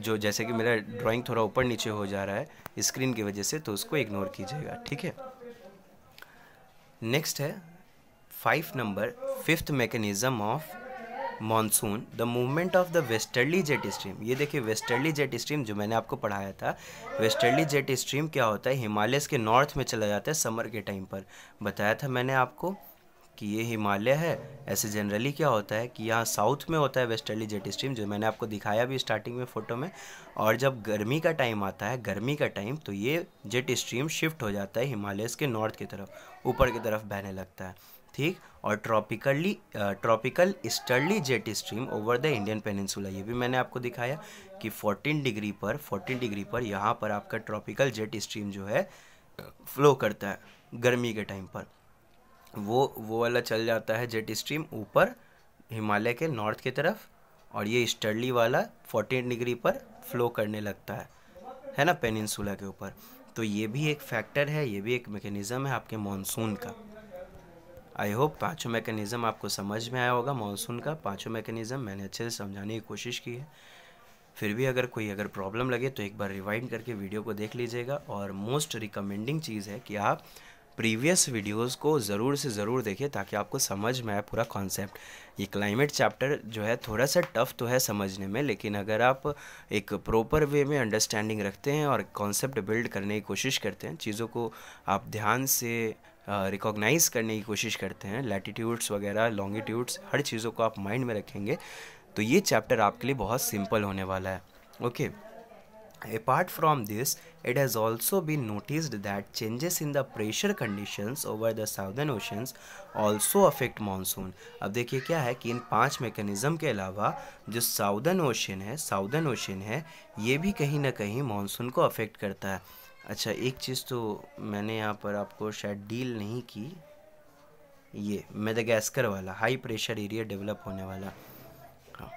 जो जैसे कि मेरा ड्राइंग थोड़ा ऊपर नीचे हो जा रहा है स्क्रीन की वजह से तो उसको इग्नोर कीजिएगा ठीक है नेक्स्ट है five number fifth mechanism of monsoon the movement of the westerly jet stream ये देखिए वेस्टर्ली जेट स्ट्रीम जो मैंने आपको पढ़ाया था वेस्टर्ली जेट स्ट्रीम क्या होता है हिमालयस के नॉर्थ में चला जाता है समर के टाइम पर बताया था मैंने आपको कि ये हिमालय है ऐसे जनरली क्या होता है कि यहाँ साउथ में होता है वेस्टर्ली जेट स्ट्रीम जो मैंने आपको दिखाया भी स्टार्टिंग में फ़ोटो में और जब गर्मी का टाइम आता है गर्मी का टाइम तो ये जेट स्ट्रीम शिफ्ट हो जाता है हिमालयस के नॉर्थ की तरफ ऊपर की तरफ बहने लगता है ठीक और tropically tropical easterly jet stream over the Indian peninsula ये भी मैंने आपको दिखाया कि 14 डिग्री पर 14 डिग्री पर यहाँ पर आपका ट्रॉपिकल जेट स्ट्रीम जो है फ्लो करता है गर्मी के टाइम पर वो वो वाला चल जाता है जेट स्ट्रीम ऊपर हिमालय के नॉर्थ की तरफ और ये स्टर्ली वाला 14 डिग्री पर फ्लो करने लगता है है ना पेनिनसुला के ऊपर तो ये भी एक फैक्टर है ये भी एक मैकेनिज़्म है आपके मानसून का आई होप पाँचों मैकेनिज़्म आपको समझ में आया होगा मानसून का पाँचों मैकेनिज़्म मैंने अच्छे से समझाने की कोशिश की है फिर भी अगर कोई अगर प्रॉब्लम लगे तो एक बार रिवाइंड करके वीडियो को देख लीजिएगा और मोस्ट रिकमेंडिंग चीज़ है कि आप प्रीवियस वीडियोस को ज़रूर से ज़रूर देखें ताकि आपको समझ में आए पूरा कॉन्सेप्ट ये क्लाइमेट चैप्टर जो है थोड़ा सा टफ तो है समझने में लेकिन अगर आप एक प्रॉपर वे में अंडरस्टैंडिंग रखते हैं और कॉन्सेप्ट बिल्ड करने की कोशिश करते हैं चीज़ों को आप ध्यान से रिकॉग्नाइज़ करने की कोशिश करते हैं लैटीट्यूड्स वगैरह लॉन्गिट्यूड्स हर चीज़ों को आप माइंड में रखेंगे तो ये चैप्टर आपके लिए बहुत सिंपल होने वाला है okay apart from this it has also been notice that changes in the pressure condition over the southern oceans also affect monsoon अब देखिए क्या है कि इन पांच मेकनिज़म के अलावा जो साउदर्न ओशन है साउदर्न ओशन है ये भी कहीं ना कहीं मानसून को अफेक्ट करता है अच्छा एक चीज़ तो मैंने यहाँ पर आपको शायद डील नहीं की ये मेदगैस्कर वाला हाई प्रेशर एरिया डेवलप होने वाला हाँ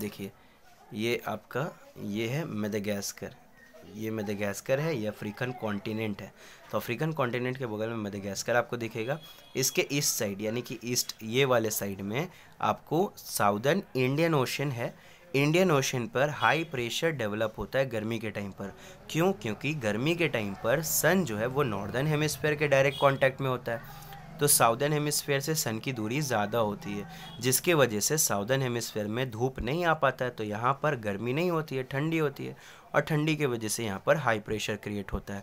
देखिए ये आपका ये है मेदगैस्कर ये मेदागास्कर है ये अफ्रीकन कॉन्टिनेंट है तो अफ्रीकन कॉन्टिनेंट के बगल में मेदगैस्कर आपको दिखेगा इसके ईस्ट साइड यानी कि ईस्ट ये वाले साइड में आपको साउदर्न इंडियन ओशन है इंडियन ओशन पर हाई प्रेशर डेवलप होता है गर्मी के टाइम पर क्यों क्योंकि गर्मी के टाइम पर सन जो है वो नॉर्दर्न हेमिसफेयर के डायरेक्ट कॉन्टैक्ट में होता है तो साउदर्न हेमिसफेयर से सन की दूरी ज़्यादा होती है जिसके वजह से साउदर्न हेमिसफेयर में धूप नहीं आ पाता है तो यहाँ पर गर्मी नहीं होती है ठंडी होती है और ठंडी के वजह से यहाँ पर हाई प्रेशर क्रिएट होता है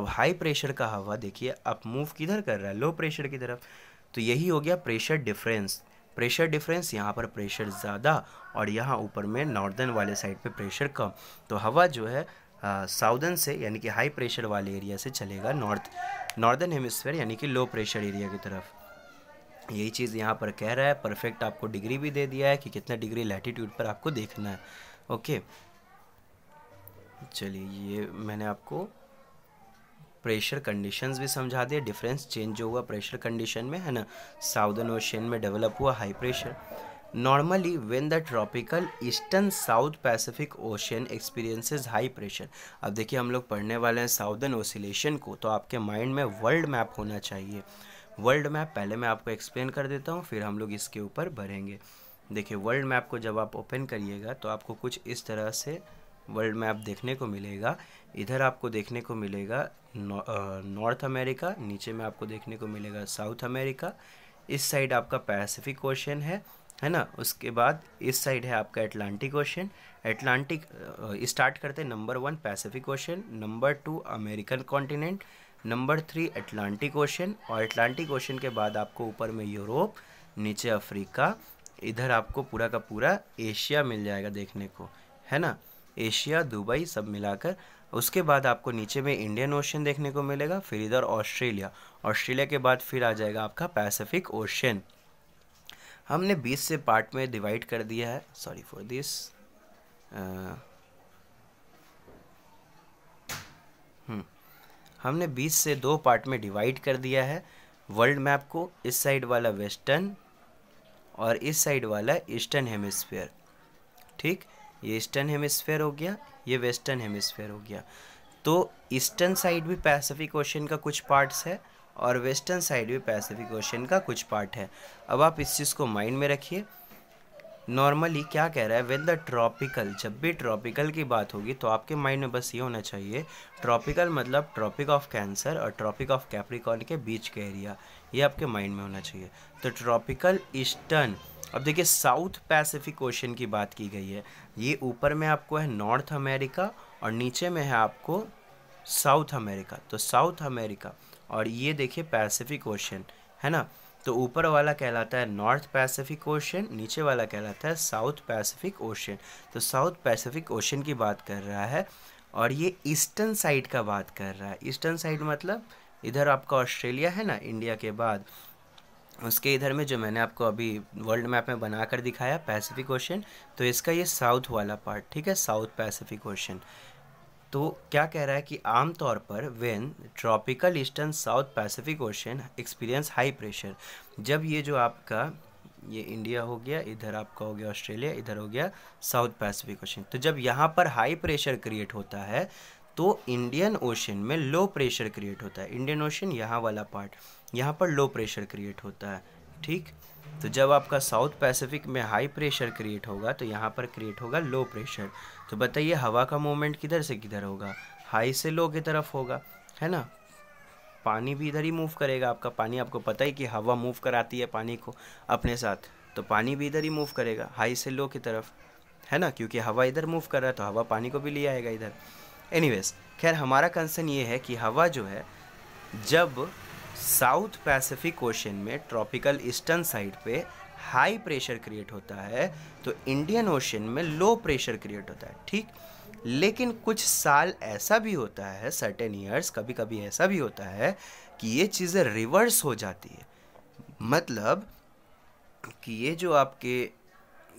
अब हाई प्रेशर का हवा देखिए अब मूव किधर कर रहा है लो प्रेशर की तरफ तो यही हो गया प्रेशर डिफरेंस प्रेशर डिफरेंस यहाँ पर प्रेशर ज़्यादा और यहाँ ऊपर में नॉर्दर्न वाले साइड पे प्रेशर कम तो हवा जो है साउदर्न से यानी कि हाई प्रेशर वाले एरिया से चलेगा नॉर्थ नॉर्दर्न हेमिस्फेयर यानी कि लो प्रेशर एरिया की तरफ यही चीज़ यहाँ पर कह रहा है परफेक्ट आपको डिग्री भी दे दिया है कि कितना डिग्री लैटिट्यूड पर आपको देखना है ओके चलिए ये मैंने आपको प्रेशर कंडीशंस भी समझा दिए डिफरेंस चेंज जो हुआ प्रेशर कंडीशन में है ना साउदर्न ओशियन में डेवलप हुआ high pressure normally when the tropical eastern south Pacific ocean experiences high pressure अब देखिए हम लोग पढ़ने वाले हैं साउदर्न ओसिलेशन को तो आपके माइंड में वर्ल्ड मैप होना चाहिए वर्ल्ड मैप पहले मैं आपको एक्सप्लेन कर देता हूँ फिर हम लोग इसके ऊपर भरेंगे देखिए वर्ल्ड मैप को जब आप ओपन करिएगा तो आपको कुछ इस तरह से वर्ल्ड मैप देखने को मिलेगा इधर आपको देखने को मिलेगा नॉर्थ अमेरिका नीचे में आपको देखने को मिलेगा साउथ अमेरिका इस साइड आपका पैसिफिक ओशन है है ना उसके बाद इस साइड है आपका एटलांटिक ओशन एटलांटिक स्टार्ट करते हैं number one Pacific ocean number two American continent number three Atlantic ocean और एटलांटिक ओशन के बाद आपको ऊपर में यूरोप नीचे अफ्रीका इधर आपको पूरा का पूरा एशिया मिल जाएगा देखने को है ना एशिया दुबई सब मिलाकर उसके बाद आपको नीचे में इंडियन ओशन देखने को मिलेगा फिर इधर ऑस्ट्रेलिया ऑस्ट्रेलिया के बाद फिर आ जाएगा आपका पैसिफिक ओशन हमने 20 से पार्ट में डिवाइड कर दिया है सॉरी फॉर दिस हम्म। हमने 20 से दो पार्ट में डिवाइड कर दिया है वर्ल्ड मैप को इस साइड वाला वेस्टर्न और इस साइड वाला ईस्टर्न हेमिस्फीयर ठीक ये ईस्टर्न हेमिसफेयर हो गया ये वेस्टर्न हेमिसफेयर हो गया तो ईस्टर्न साइड भी पैसिफिक ओशन का कुछ पार्ट्स है और वेस्टर्न साइड भी पैसिफिक ओशन का कुछ पार्ट है अब आप इस चीज़ को माइंड में रखिए नॉर्मली क्या कह रहा है वेद द ट्रॉपिकल जब भी ट्रॉपिकल की बात होगी तो आपके माइंड में बस ये होना चाहिए ट्रॉपिकल मतलब ट्रॉपिक ऑफ कैंसर और ट्रॉपिक ऑफ कैप्रिकॉन के बीच का एरिया ये आपके माइंड में होना चाहिए तो ट्रॉपिकल ईस्टर्न अब देखिए साउथ पैसिफिक ओशन की बात की गई है ये ऊपर में आपको है नॉर्थ अमेरिका और नीचे में है आपको साउथ अमेरिका तो साउथ अमेरिका और ये देखिए पैसिफिक ओशन है ना तो ऊपर वाला कहलाता है नॉर्थ पैसिफिक ओशन नीचे वाला कहलाता है साउथ पैसिफिक ओशन तो साउथ पैसिफिक ओशन की बात कर रहा है और ये ईस्टर्न साइड का बात कर रहा है ईस्टर्न साइड मतलब इधर आपका ऑस्ट्रेलिया है ना इंडिया के बाद उसके इधर में जो मैंने आपको अभी वर्ल्ड मैप में बना कर दिखाया पैसिफिक ओशन तो इसका ये साउथ वाला पार्ट ठीक है साउथ पैसिफिक ओशन तो क्या कह रहा है कि आमतौर पर when tropical eastern south Pacific ocean experience high pressure जब ये जो आपका ये इंडिया हो गया इधर आपका हो गया ऑस्ट्रेलिया इधर हो गया साउथ पैसिफिक ओशन तो जब यहाँ पर हाई प्रेशर क्रिएट होता है तो इंडियन ओशन में लो प्रेशर क्रिएट होता है इंडियन ओशन यहाँ वाला पार्ट यहाँ पर लो प्रेशर क्रिएट होता है ठीक तो जब आपका साउथ पैसिफिक में हाई प्रेशर क्रिएट होगा तो यहाँ पर क्रिएट होगा लो प्रेशर तो बताइए हवा का मूवमेंट किधर से किधर होगा हाई से लो की तरफ होगा है ना पानी भी इधर ही मूव करेगा आपका पानी आपको पता ही कि हवा मूव कराती है पानी को अपने साथ तो पानी भी इधर ही मूव करेगा हाई से लो की तरफ है ना क्योंकि हवा इधर मूव कर रहा है तो हवा पानी को भी ले आएगा इधर एनीवेज खैर हमारा कंसर्न ये है कि हवा जो है जब साउथ पैसिफिक ओशन में ट्रॉपिकल ईस्टर्न साइड पे हाई प्रेशर क्रिएट होता है तो इंडियन ओशन में लो प्रेशर क्रिएट होता है ठीक लेकिन कुछ साल ऐसा भी होता है सर्टेन ईयर्स कभी कभी ऐसा भी होता है कि ये चीज़ें रिवर्स हो जाती है मतलब कि ये जो आपके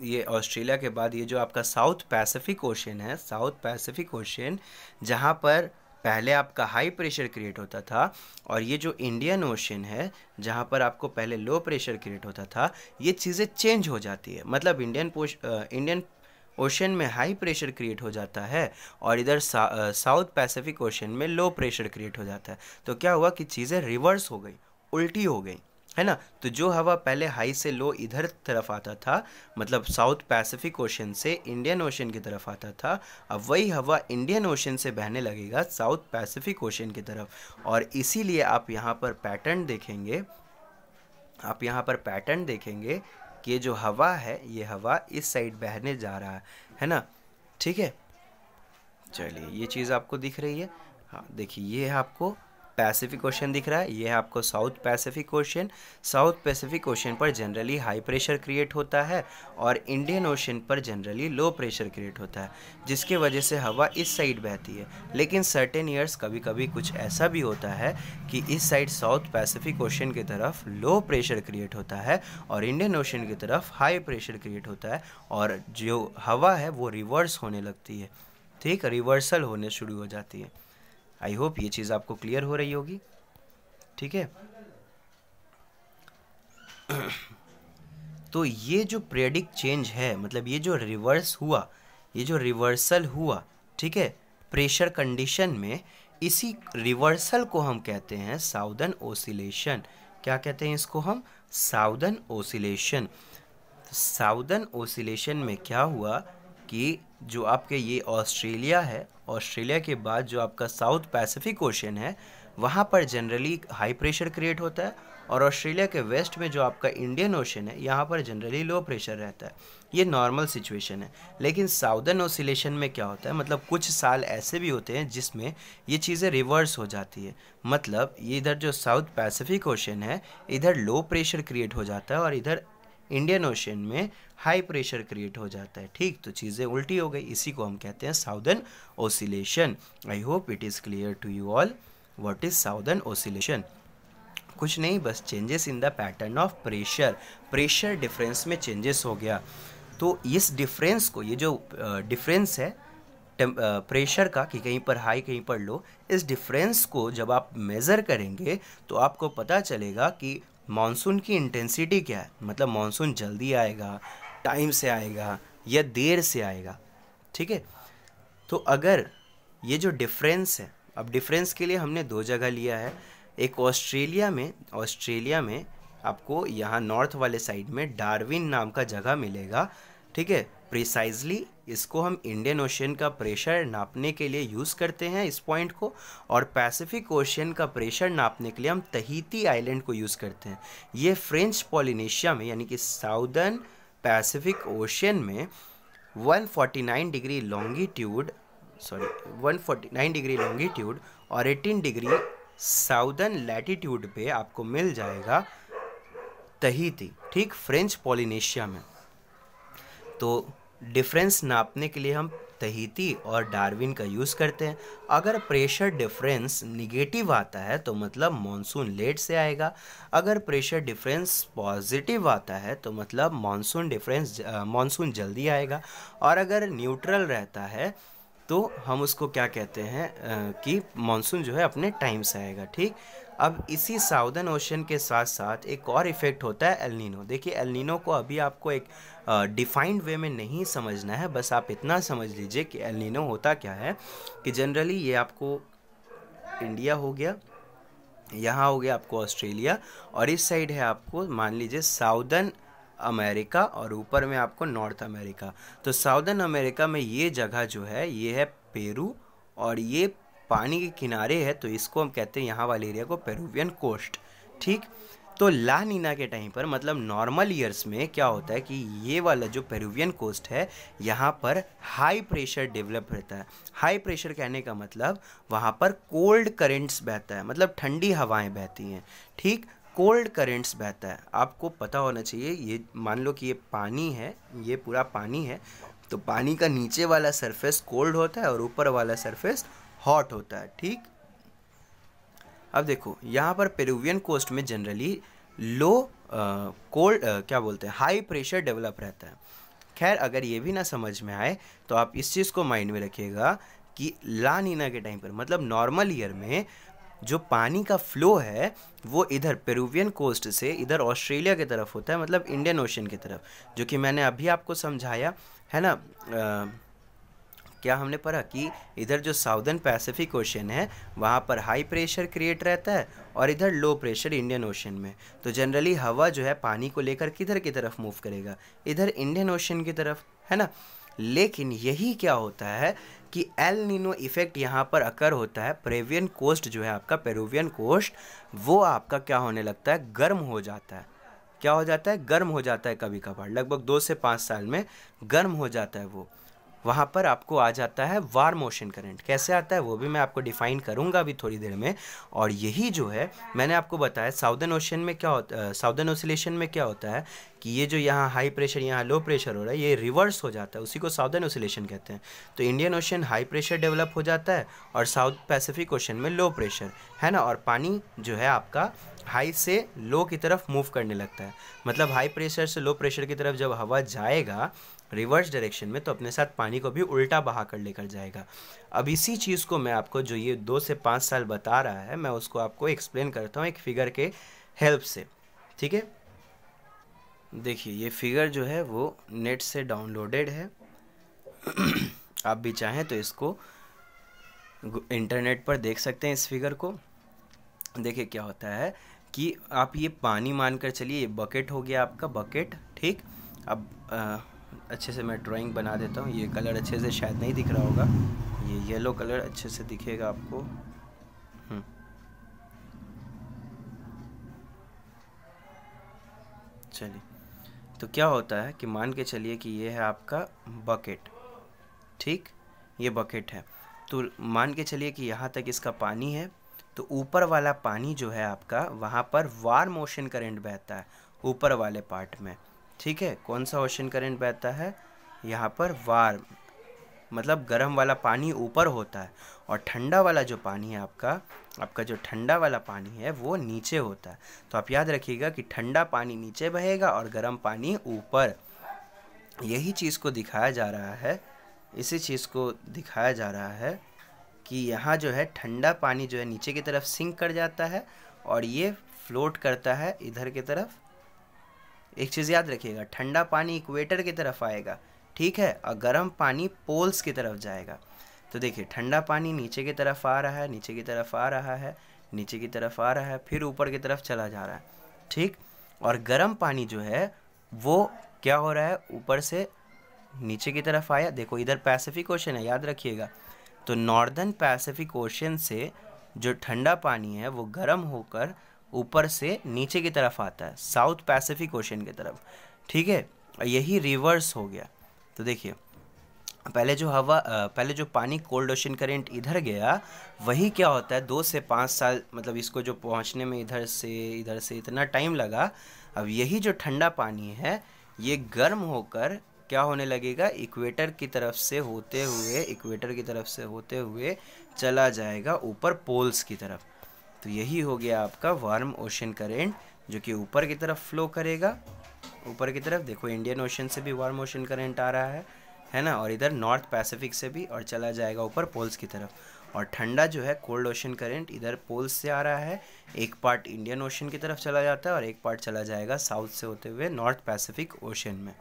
ये ऑस्ट्रेलिया के बाद ये जो आपका साउथ पैसिफिक ओशन है साउथ पैसिफिक ओशन जहाँ पर पहले आपका हाई प्रेशर क्रिएट होता था और ये जो इंडियन ओशन है जहाँ पर आपको पहले लो प्रेशर क्रिएट होता था ये चीज़ें चेंज हो जाती है मतलब इंडियन पोश इंडियन ओशन में हाई प्रेशर क्रिएट हो जाता है और इधर साउथ पैसिफिक ओशन में लो प्रेशर क्रिएट हो जाता है तो क्या हुआ कि चीज़ें रिवर्स हो गई उल्टी हो गई है ना तो जो हवा पहले हाई से लो इधर तरफ आता था मतलब साउथ पैसिफिक ओशन से इंडियन ओशन की तरफ आता था अब वही हवा इंडियन ओशन से बहने लगेगा साउथ पैसिफिक ओशन की तरफ और इसीलिए आप यहाँ पर पैटर्न देखेंगे आप यहाँ पर पैटर्न देखेंगे कि जो हवा है ये हवा इस साइड बहने जा रहा है है ना ठीक है चलिए ये चीज़ आपको दिख रही है हाँ देखिए ये है आपको पैसिफिक ओशन दिख रहा है ये है आपको South Pacific ocean South Pacific ocean पर जनरली हाई प्रेशर क्रिएट होता है और इंडियन ओशन पर जनरली लो प्रेशर क्रिएट होता है जिसके वजह से हवा इस साइड बहती है लेकिन सर्टेन ईयर्स कभी कभी कुछ ऐसा भी होता है कि इस साइड साउथ पैसिफिक ओशन की तरफ लो प्रेशर क्रिएट होता है और इंडियन ओशन की तरफ हाई प्रेशर क्रिएट होता है और जो हवा है वो रिवर्स होने लगती है ठीक रिवर्सल होने शुरू हो जाती है आई होप ये चीज़ आपको क्लियर हो रही होगी ठीक है तो ये जो प्रेडिक चेंज है मतलब ये जो रिवर्स हुआ ये जो रिवर्सल हुआ ठीक है प्रेशर कंडीशन में इसी रिवर्सल को हम कहते हैं साउदर्न ओसिलेशन क्या कहते हैं इसको हम साउदर्न ओसिलेशन साउदर्न ओसिलेशन में क्या हुआ कि जो आपके ये ऑस्ट्रेलिया है ऑस्ट्रेलिया के बाद जो आपका साउथ पैसिफिक ओशन है वहाँ पर जनरली हाई प्रेशर क्रिएट होता है और ऑस्ट्रेलिया के वेस्ट में जो आपका इंडियन ओशन है यहाँ पर जनरली लो प्रेशर रहता है ये नॉर्मल सिचुएशन है लेकिन साउदर्न ओसिलेशन में क्या होता है मतलब कुछ साल ऐसे भी होते हैं जिसमें ये चीज़ें रिवर्स हो जाती है मतलब ये इधर जो साउथ पैसिफिक ओशन है इधर लो प्रेशर क्रिएट हो जाता है और इधर इंडियन ओशन में हाई प्रेशर क्रिएट हो जाता है ठीक तो चीज़ें उल्टी हो गई इसी को हम कहते हैं southern oscillation I hope it is clear to you all what is southern oscillation कुछ नहीं बस changes in the pattern of pressure pressure difference में चेंजेस हो गया तो इस डिफरेंस को ये जो डिफरेंस है प्रेशर का कि कहीं पर हाई कहीं पर लो इस डिफरेंस को जब आप मेज़र करेंगे तो आपको पता चलेगा कि मानसून की इंटेंसिटी क्या है मतलब मानसून जल्दी आएगा टाइम से आएगा या देर से आएगा ठीक है तो अगर ये जो डिफरेंस है अब डिफरेंस के लिए हमने दो जगह लिया है एक ऑस्ट्रेलिया में ऑस्ट्रेलिया में आपको यहाँ नॉर्थ वाले साइड में डार्विन नाम का जगह मिलेगा ठीक है प्रिसाइजली इसको हम इंडियन ओशियन का प्रेशर नापने के लिए यूज़ करते हैं इस पॉइंट को और पैसिफिक ओशियन का प्रेशर नापने के लिए हम तहीती आइलैंड को यूज़ करते हैं ये फ्रेंच पॉलिनेशिया में यानी कि साउदर्न पैसिफिक ओशियन में 149 degree longitude sorry 149 degree longitude और 18 डिग्री साउदर्न लैटिट्यूड पे आपको मिल जाएगा तहीती ठीक फ्रेंच पॉलिनेशिया में तो डिफरेंस नापने के लिए हम तहीती और डार्विन का यूज़ करते हैं अगर प्रेशर डिफरेंस निगेटिव आता है तो मतलब मानसून लेट से आएगा अगर प्रेशर डिफरेंस पॉजिटिव आता है तो मतलब मानसून डिफरेंस मानसून जल्दी आएगा और अगर न्यूट्रल रहता है तो हम उसको क्या कहते हैं कि मानसून जो है अपने टाइम से आएगा ठीक अब इसी साउदर्न ओशन के साथ साथ एक और इफ़ेक्ट होता है एलनिनो देखिए एलनिनो को अभी आपको एक डिफाइंड वे में नहीं समझना है बस आप इतना समझ लीजिए कि एलिनो होता क्या है कि जनरली ये आपको इंडिया हो गया यहाँ हो गया आपको ऑस्ट्रेलिया और इस साइड है आपको मान लीजिए साउदर्न अमेरिका और ऊपर में आपको नॉर्थ अमेरिका तो साउदर्न अमेरिका में ये जगह जो है ये है पेरू और ये पानी के किनारे है तो इसको हम कहते हैं यहाँ वाले एरिया को पेरूवियन कोस्ट ठीक तो ला नीना के टाइम पर मतलब नॉर्मल ईयर्स में क्या होता है कि ये वाला जो पेरुवियन कोस्ट है यहाँ पर हाई प्रेशर डेवलप रहता है हाई प्रेशर कहने का मतलब वहाँ पर कोल्ड करेंट्स बहता है मतलब ठंडी हवाएं बहती हैं ठीक कोल्ड करेंट्स बहता है आपको पता होना चाहिए ये मान लो कि ये पानी है ये पूरा पानी है तो पानी का नीचे वाला सरफेस कोल्ड होता है और ऊपर वाला सरफेस हॉट होता है ठीक अब देखो यहाँ पर पेरुवियन कोस्ट में जनरली लो कोल्ड क्या बोलते हैं हाई प्रेशर डेवलप रहता है खैर अगर ये भी ना समझ में आए तो आप इस चीज़ को माइंड में रखिएगा कि ला नीना के टाइम पर मतलब नॉर्मल ईयर में जो पानी का फ्लो है वो इधर पेरुवियन कोस्ट से इधर ऑस्ट्रेलिया की तरफ होता है मतलब इंडियन ओशन की तरफ जो कि मैंने अभी आपको समझाया है ना क्या हमने पढ़ा कि इधर जो साउदर्न पैसिफिक ओशन है वहाँ पर हाई प्रेशर क्रिएट रहता है और इधर लो प्रेशर इंडियन ओशन में तो जनरली हवा जो है पानी को लेकर किधर की तरफ मूव करेगा इधर इंडियन ओशन की तरफ है ना लेकिन यही क्या होता है कि एल नीनो इफ़ेक्ट यहाँ पर अकर होता है पेरुवियन कोस्ट जो है आपका पेरुवियन कोस्ट वो आपका क्या होने लगता है गर्म हो जाता है क्या हो जाता है गर्म हो जाता है कभी कभार लगभग दो से पाँच साल में गर्म हो जाता है वो वहाँ पर आपको आ जाता है वार मोशन करंट कैसे आता है वो भी मैं आपको डिफाइन करूँगा अभी थोड़ी देर में और यही जो है मैंने आपको बताया साउदर्न ओशन में क्या होता साउदर्न ओसिलेशन में क्या होता है कि ये जो यहाँ हाई प्रेशर यहाँ लो प्रेशर हो रहा है ये रिवर्स हो जाता है उसी को साउदर्न ओसिलेशन कहते हैं तो Indian ocean high pressure develop हो जाता है और साउथ पैसिफिक ओशन में लो प्रेशर है ना और पानी जो है आपका हाई से लो की तरफ मूव करने लगता है मतलब हाई प्रेशर से लो प्रेशर की तरफ जब हवा जाएगा रिवर्स डायरेक्शन में तो अपने साथ पानी को भी उल्टा बहा कर लेकर जाएगा अब इसी चीज़ को मैं आपको जो ये दो से पाँच साल बता रहा है मैं उसको आपको एक्सप्लेन करता हूँ एक फिगर के हेल्प से ठीक है देखिए ये फिगर जो है वो नेट से डाउनलोडेड है आप भी चाहें तो इसको इंटरनेट पर देख सकते हैं इस फिगर को देखिए क्या होता है कि आप ये पानी मानकर चलिए ये बकेट हो गया आपका बकेट ठीक अब अच्छे से मैं ड्राइंग बना देता हूँ ये कलर अच्छे से शायद नहीं दिख रहा होगा ये येलो कलर अच्छे से दिखेगा आपको हम्म। चलिए तो क्या होता है कि मान के चलिए कि ये है आपका बकेट ठीक ये बकेट है तो मान के चलिए कि यहाँ तक इसका पानी है तो ऊपर वाला पानी जो है आपका वहाँ पर वार मोशन करंट बहता है ऊपर वाले पार्ट में ठीक है कौन सा ओशन करेंट बहता है यहाँ पर वार मतलब गर्म वाला पानी ऊपर होता है और ठंडा वाला जो पानी है आपका आपका जो ठंडा वाला पानी है वो नीचे होता है तो आप याद रखिएगा कि ठंडा पानी नीचे बहेगा और गर्म पानी ऊपर यही चीज़ को दिखाया जा रहा है इसी चीज़ को दिखाया जा रहा है कि यहाँ जो है ठंडा पानी जो है नीचे की तरफ सिंक कर जाता है और ये फ्लोट करता है इधर की तरफ एक चीज़ याद रखिएगा ठंडा पानी इक्वेटर की तरफ आएगा ठीक है और गर्म पानी पोल्स की तरफ जाएगा तो देखिए ठंडा पानी नीचे की तरफ आ रहा है नीचे की तरफ आ रहा है नीचे की तरफ आ रहा है फिर ऊपर की तरफ चला जा रहा है ठीक और गर्म पानी जो है वो क्या हो रहा है ऊपर से नीचे की तरफ आया देखो इधर पैसिफिक ओशन है याद रखिएगा तो नॉर्दर्न पैसिफिक ओशन से जो ठंडा पानी है वो गर्म होकर ऊपर से नीचे की तरफ आता है साउथ पैसिफिक ओशन की तरफ ठीक है यही रिवर्स हो गया तो देखिए पहले जो हवा पहले जो पानी कोल्ड ओशन करेंट इधर गया वही क्या होता है दो से पाँच साल मतलब इसको जो पहुंचने में इधर से इधर से इतना टाइम लगा अब यही जो ठंडा पानी है ये गर्म होकर क्या होने लगेगा इक्वेटर की तरफ से होते हुए इक्वेटर की तरफ से होते हुए चला जाएगा ऊपर पोल्स की तरफ तो यही हो गया आपका वार्म ओशन करेंट जो कि ऊपर की तरफ फ्लो करेगा ऊपर की तरफ देखो इंडियन ओशन से भी वार्म ओशन करेंट आ रहा है है ना और इधर नॉर्थ पैसिफिक से भी और चला जाएगा ऊपर पोल्स की तरफ और ठंडा जो है कोल्ड ओशन करेंट इधर पोल्स से आ रहा है एक पार्ट इंडियन ओशन की तरफ चला जाता है और एक पार्ट चला जाएगा साउथ से होते हुए नॉर्थ पैसिफिक ओशन में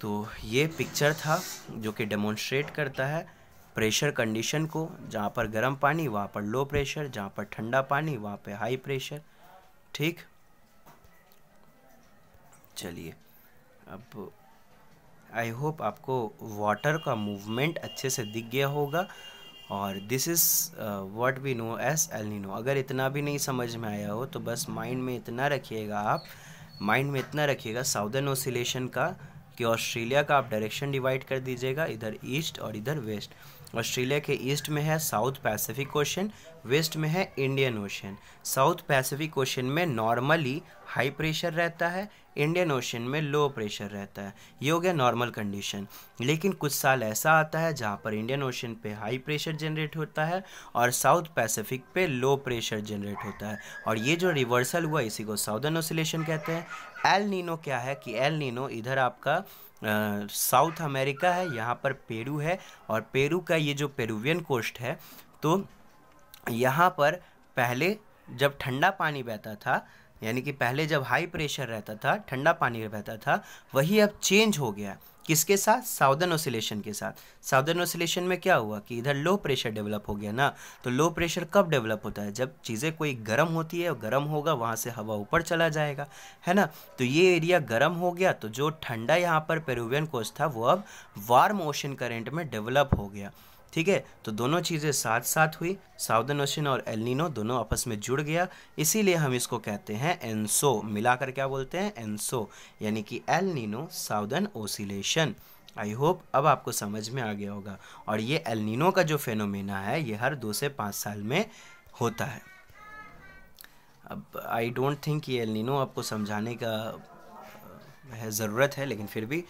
तो ये पिक्चर था जो कि डेमोन्स्ट्रेट करता है प्रेशर कंडीशन को जहाँ पर गर्म पानी वहाँ पर लो प्रेशर जहाँ पर ठंडा पानी वहाँ पर हाई प्रेशर ठीक चलिए अब आई होप आपको वाटर का मूवमेंट अच्छे से दिख गया होगा और this is what we know as El Nino अगर इतना भी नहीं समझ में आया हो तो बस माइंड में इतना रखिएगा आप माइंड में इतना रखिएगा साउदर्न ओसिलेशन का कि ऑस्ट्रेलिया का आप डायरेक्शन डिवाइड कर दीजिएगा इधर ईस्ट और इधर वेस्ट ऑस्ट्रेलिया के ईस्ट में है साउथ पैसिफिक ओशन वेस्ट में है Indian ocean South Pacific ocean में नॉर्मली हाई प्रेशर रहता है इंडियन ओशन में लो प्रेशर रहता है ये हो गया नॉर्मल कंडीशन लेकिन कुछ साल ऐसा आता है जहाँ पर इंडियन ओशन पे हाई प्रेशर जनरेट होता है और साउथ पैसिफिक पे लो प्रेशर जनरेट होता है और ये जो रिवर्सल हुआ इसी को साउदर्न ओसिलेशन कहते हैं एल नीनो क्या है कि एल नीनो इधर आपका साउथ अमेरिका है यहाँ पर पेरू है और पेरू का ये जो पेरुवियन कोस्ट है तो यहाँ पर पहले जब ठंडा पानी बहता था यानी कि पहले जब हाई प्रेशर रहता था ठंडा पानी रहता था वही अब चेंज हो गया किसके साथ साउदर्न ओसिलेशन के साथ साउदर्न ओसिलेशन में क्या हुआ कि इधर लो प्रेशर डेवलप हो गया ना तो लो प्रेशर कब डेवलप होता है जब चीज़ें कोई गर्म होती है और गर्म होगा वहाँ से हवा ऊपर चला जाएगा है ना तो ये एरिया गर्म हो गया तो जो ठंडा यहाँ पर पेरुवियन कोस्ट था वो अब वार्म ओशन करेंट में डेवलप हो गया ठीक है तो दोनों चीज़ें साथ साथ हुई साउदर्न ओशन और एलिनो दोनों आपस में जुड़ गया इसीलिए हम इसको कहते हैं एनसो मिलाकर क्या बोलते हैं एनसो यानी कि Nino southern oscillation I hope अब आपको समझ में आ गया होगा और ये एलनिनो का जो फेनोमेना है ये हर दो से पाँच साल में होता है अब आई डोंट थिंक ये एलनिनो आपको समझाने का है ज़रूरत है लेकिन फिर भी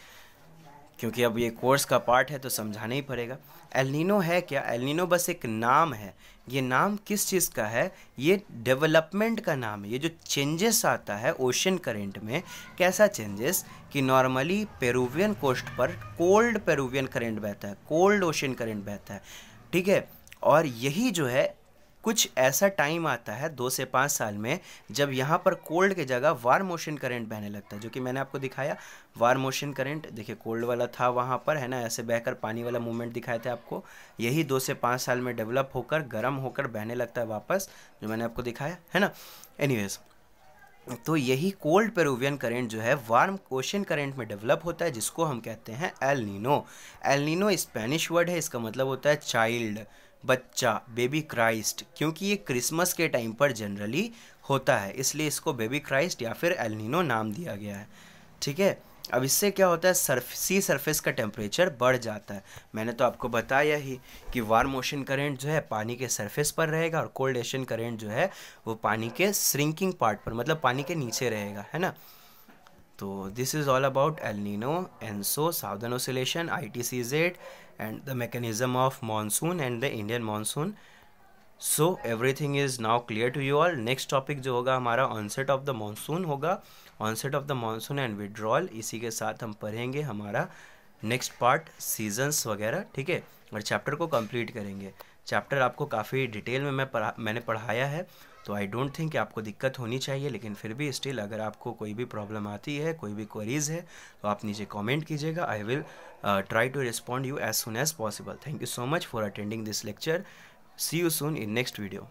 क्योंकि अब ये कोर्स का पार्ट है तो समझाना ही पड़ेगा एलिनो है क्या एलिनो बस एक नाम है ये नाम किस चीज़ का है ये डेवलपमेंट का नाम है ये जो चेंजेस आता है ओशन करेंट में कैसा चेंजेस कि नॉर्मली पेरूवियन कोस्ट पर कोल्ड पेरूवियन करेंट बहता है कोल्ड ओशन करेंट बहता है ठीक है और यही जो है कुछ ऐसा टाइम आता है दो से पाँच साल में जब यहाँ पर कोल्ड के जगह वार मोशन करंट बहने लगता है जो कि मैंने आपको दिखाया वार मोशन करंट देखिए कोल्ड वाला था वहाँ पर है ना ऐसे बहकर पानी वाला मूवमेंट दिखाया था आपको यही दो से पाँच साल में डेवलप होकर गर्म होकर बहने लगता है वापस जो मैंने आपको दिखाया है ना एनी तो यही कोल्ड पेरूवियन करेंट जो है वार्म ओशन करेंट में डेवलप होता है जिसको हम कहते हैं El Nino El Nino Spanish word है इसका मतलब होता है चाइल्ड बच्चा बेबी क्राइस्ट क्योंकि ये क्रिसमस के टाइम पर जनरली होता है इसलिए इसको बेबी क्राइस्ट या फिर एलनिनो नाम दिया गया है ठीक है अब इससे क्या होता है सर्फ सी सरफेस का टेम्परेचर बढ़ जाता है मैंने तो आपको बताया ही कि वार्म मोशन करेंट जो है पानी के सरफेस पर रहेगा और कोल्ड एशन करेंट जो है वो पानी के श्रिंकिंग पार्ट पर मतलब पानी के नीचे रहेगा है ना तो this is all about El Nino ENSO southern oscillation I T C Z and the mechanism of monsoon and the Indian monsoon. So everything is now clear to you all next topic जो होगा हमारा onset of the monsoon होगा onset of the monsoon and withdrawal. इसी के साथ हम पढ़ेंगे हमारा नेक्स्ट पार्ट सीजन्स वगैरह ठीक है और चैप्टर को complete करेंगे चैप्टर आपको काफ़ी डिटेल में मैं पढ़ा मैंने पढ़ाया है तो आई डोंट थिंक आपको दिक्कत होनी चाहिए लेकिन फिर भी स्टिल अगर आपको कोई भी प्रॉब्लम आती है कोई भी क्वेरीज है तो आप नीचे कॉमेंट कीजिएगा I will try to respond you as soon as possible thank you so much for attending this lecture see you soon in next video